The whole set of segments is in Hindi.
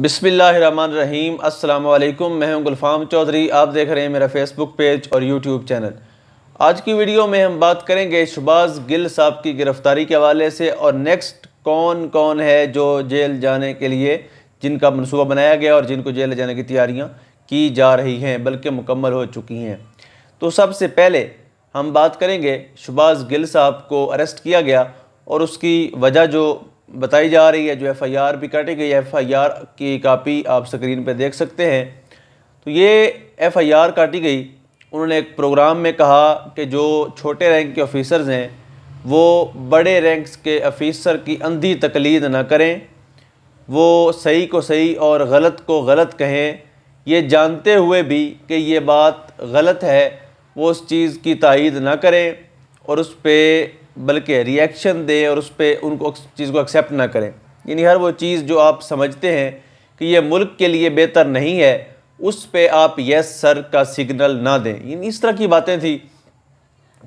बिसमीम अल्लाम मैं हूं गुलफाम चौधरी आप देख रहे हैं मेरा फेसबुक पेज और यूट्यूब चैनल आज की वीडियो में हम बात करेंगे शुबाज़ गिल साहब की गिरफ़्तारी के हवाले से और नेक्स्ट कौन कौन है जो जेल जाने के लिए जिनका मनसूबा बनाया गया और जिनको जेल जाने की तैयारियाँ की जा रही हैं बल्कि मुकम्मल हो चुकी हैं तो सबसे पहले हम बात करेंगे शुबाज़ गिल साहब को अरेस्ट किया गया और उसकी वजह जो बताई जा रही है जो एफआईआर भी काटी गई एफआईआर की कापी आप स्क्रीन पर देख सकते हैं तो ये एफआईआर काटी गई उन्होंने एक प्रोग्राम में कहा कि जो छोटे रैंक के ऑफिसर्स हैं वो बड़े रैंक्स के ऑफिसर की अंधी तकलीद ना करें वो सही को सही और गलत को गलत कहें ये जानते हुए भी कि ये बात गलत है वो उस चीज़ की तइद ना करें और उस पर बल्कि रिएक्शन दें और उस पर उनको चीज़ को एक्सेप्ट ना करें यानी हर वो चीज़ जो आप समझते हैं कि ये मुल्क के लिए बेहतर नहीं है उस पर आप यस सर का सिग्नल ना दें इन इस तरह की बातें थी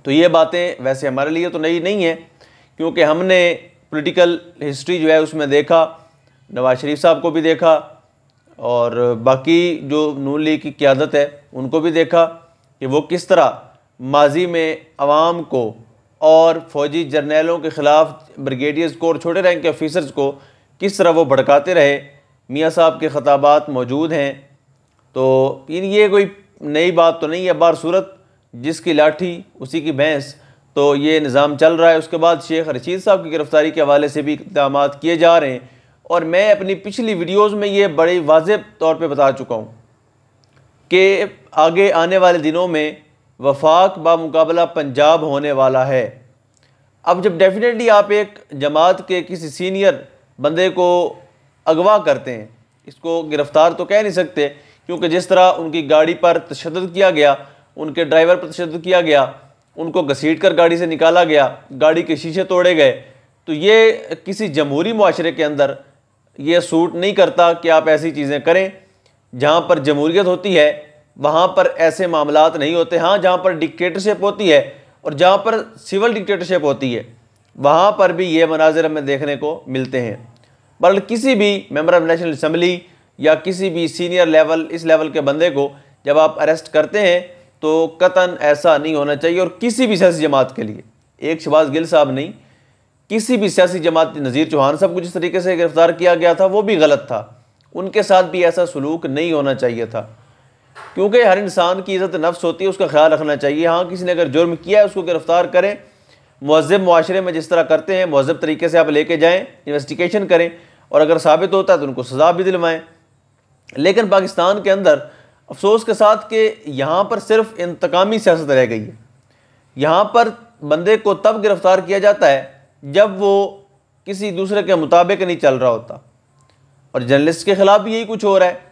तो ये बातें वैसे हमारे लिए तो नई नहीं है क्योंकि हमने पॉलिटिकल हिस्ट्री जो है उसमें देखा नवाज शरीफ साहब को भी देखा और बाकी जो नू लीग की क्यादत है उनको भी देखा कि वो किस तरह माजी में आवाम को और फौजी जर्नैलों के ख़िलाफ़ ब्रिगेडियर्स को और छोटे रैंक के ऑफिसर्स को किस तरह वो भड़काते रहे मियाँ साहब के ख़ताबात मौजूद हैं तो ये कोई नई बात तो नहीं है बार सूरत जिसकी लाठी उसी की भैंस तो ये निज़ाम चल रहा है उसके बाद शेख रशीद साहब की गिरफ़्तारी के हवाले से भी इकदाम किए जा रहे हैं और मैं अपनी पिछली वीडियोस में ये बड़े वाजब तौर पे बता चुका हूँ कि आगे आने वाले दिनों में वफाक बामुकाबला पंजाब होने वाला है अब जब डेफिनेटली आप एक जमात के किसी सीनियर बंदे को अगवा करते हैं इसको गिरफ़्तार तो कह नहीं सकते क्योंकि जिस तरह उनकी गाड़ी पर तशद किया गया उनके ड्राइवर पर तशद किया गया उनको घसीट कर गाड़ी से निकाला गया गाड़ी के शीशे तोड़े गए तो ये किसी जमहूरी माशरे के अंदर ये सूट नहीं करता कि आप ऐसी चीज़ें करें जहाँ पर जमहूरीत होती है वहाँ पर ऐसे मामला नहीं होते हाँ जहाँ पर डिक्टेटरशिप होती है और जहाँ पर सिविल डिक्टेटरशिप होती है वहाँ पर भी ये मनाजिर हमें देखने को मिलते हैं बल्कि किसी भी मेम्बर ऑफ नेशनल असम्बली या किसी भी सीनियर लेवल इस लेवल के बंदे को जब आप अरेस्ट करते हैं तो कतन ऐसा नहीं होना चाहिए और किसी भी सियासी जमात के लिए एक शबाज गिल साहब नहीं किसी भी सियासी जमात नज़ीर चौहान साहब को जिस तरीके से गिरफ़्तार किया गया था वो भी गलत था उनके साथ भी ऐसा सलूक नहीं होना चाहिए था क्योंकि हर इंसान की इज़्ज़त नफ्स होती है उसका ख्याल रखना चाहिए हाँ किसी ने अगर जुर्म किया है उसको गिरफ़्तार करें महजब माशरे में जिस तरह करते हैं महजब तरीके से आप लेके जाएँ इन्वेस्टिगेशन करें और अगर साबित होता है तो उनको सज़ा भी दिलवाएँ लेकिन पाकिस्तान के अंदर अफसोस के साथ कि यहाँ पर सिर्फ इंतकामी सियासत रह गई है यहाँ पर बंदे को तब गिरफ़्तार किया जाता है जब वो किसी दूसरे के मुताबिक नहीं चल रहा होता और जर्नलिस्ट के ख़िलाफ़ भी यही कुछ हो रहा है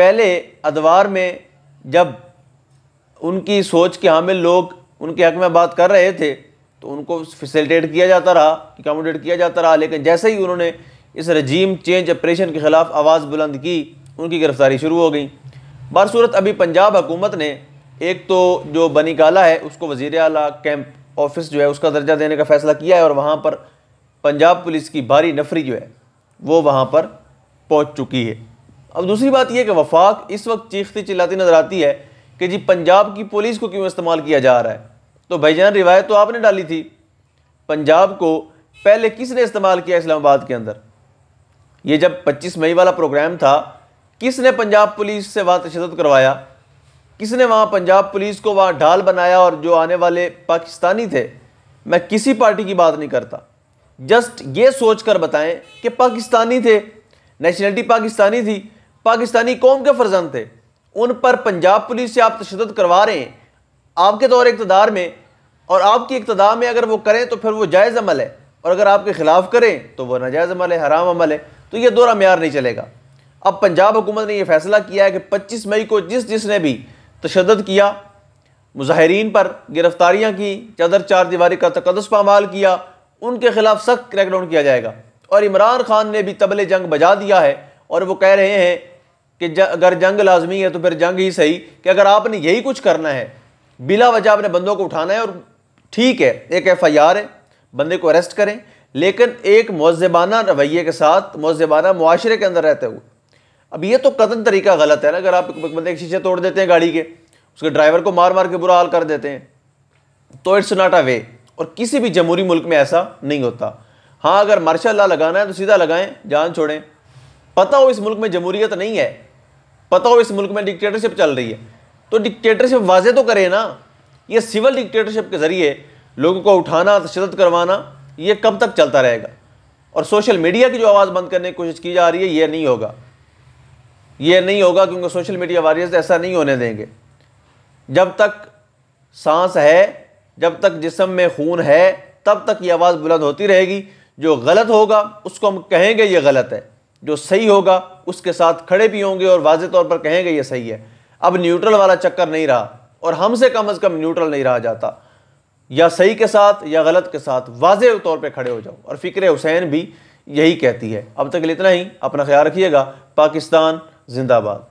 पहले अदवार में जब उनकी सोच के हामिल लोग उनके हक में बात कर रहे थे तो उनको फैसिलिटेट किया जाता रहा अकामोडेट किया जाता रहा लेकिन जैसे ही उन्होंने इस रजीम चेंज ऑपरेशन के ख़िलाफ़ आवाज़ बुलंद की उनकी गिरफ़्तारी शुरू हो गई बरसूरत अभी पंजाब हुकूमत ने एक तो जो बनी काला है उसको वज़ी अला कैंप ऑफिस जो है उसका दर्जा देने का फ़ैसला किया है और वहाँ पर पंजाब पुलिस की भारी नफरी जो है वो वहाँ पर पहुँच चुकी है अब दूसरी बात यह कि वफाक इस वक्त चीखती चिल्लाती नज़र आती है कि जी पंजाब की पुलिस को क्यों इस्तेमाल किया जा रहा है तो भाईजान रिवायत तो आपने डाली थी पंजाब को पहले किसने इस्तेमाल किया इस्लामाबाद के अंदर ये जब 25 मई वाला प्रोग्राम था किसने पंजाब पुलिस से वहाँ तशद करवाया किसने वहाँ पंजाब पुलिस को वहाँ ढाल बनाया और जो आने वाले पाकिस्तानी थे मैं किसी पार्टी की बात नहीं करता जस्ट ये सोच कर बताएं कि पाकिस्तानी थे नेशनलिटी पाकिस्तानी थी पाकिस्तानी कौम के फर्जंद थे उन पर पंजाब पुलिस से आप तशद करवा रहे हैं आपके दौर इकतदार में और आपकी इकतदा में अगर वो करें तो फिर वो जायज़ अमल है और अगर आपके ख़िलाफ़ करें तो वह नाजायज़ अमल है हराम अमल है तो यह दौरा मैार नहीं चलेगा अब पंजाब हुकूमत ने यह फैसला किया है कि पच्चीस मई को जिस जिसने भी तशद किया मुजाहरीन पर गिरफ्तारियाँ की चदर चार दीवारी का तकदस पामाल किया उनके खिलाफ सख्त क्रैकडाउन किया जाएगा और इमरान खान ने भी तबले जंग बजा दिया है और वो कह रहे हैं कि अगर जंग लाजमी है तो फिर जंग ही सही कि अगर आपने यही कुछ करना है बिला वजह आपने बंदों को उठाना है और ठीक है एक एफ आई आर है बंदे को अरेस्ट करें लेकिन एक मौज़बाना रवैये के साथ मौज़बाना मुआरे के अंदर रहते हुए अब ये तो कदन तरीका गलत है ना अगर आप बंदे के शीशे तोड़ देते हैं गाड़ी के उसके ड्राइवर को मार मार के बुरा हाल कर देते हैं तो इट्स नॉट अ वे और किसी भी जमहूरी मुल्क में ऐसा नहीं होता हाँ अगर मार्शा ला लगाना है तो सीधा लगाएं जान छोड़ें पता हो इस मुल्क में जमहूरियत नहीं है पता हो इस मुल्क में डिक्टेटरशिप चल रही है तो डिक्टेटरशिप वाजे तो करे ना ये सिविल डिक्टेटरशिप के ज़रिए लोगों को उठाना तशद करवाना ये कब तक चलता रहेगा और सोशल मीडिया की जो आवाज़ बंद करने की कोशिश की जा रही है ये नहीं होगा ये नहीं होगा क्योंकि सोशल मीडिया वारियर्स ऐसा नहीं होने देंगे जब तक सांस है जब तक जिसम में खून है तब तक ये आवाज़ बुलंद होती रहेगी जो गलत होगा उसको हम कहेंगे ये गलत है जो सही होगा उसके साथ खड़े भी होंगे और वाजे तौर पर कहेंगे ये सही है अब न्यूट्रल वाला चक्कर नहीं रहा और हमसे कम अज़ कम न्यूट्रल नहीं रहा जाता या सही के साथ या गलत के साथ वाजे तौर पर खड़े हो जाओ और फ़िक्र हुसैन भी यही कहती है अब तक इतना ही अपना ख्याल रखिएगा पाकिस्तान जिंदाबाद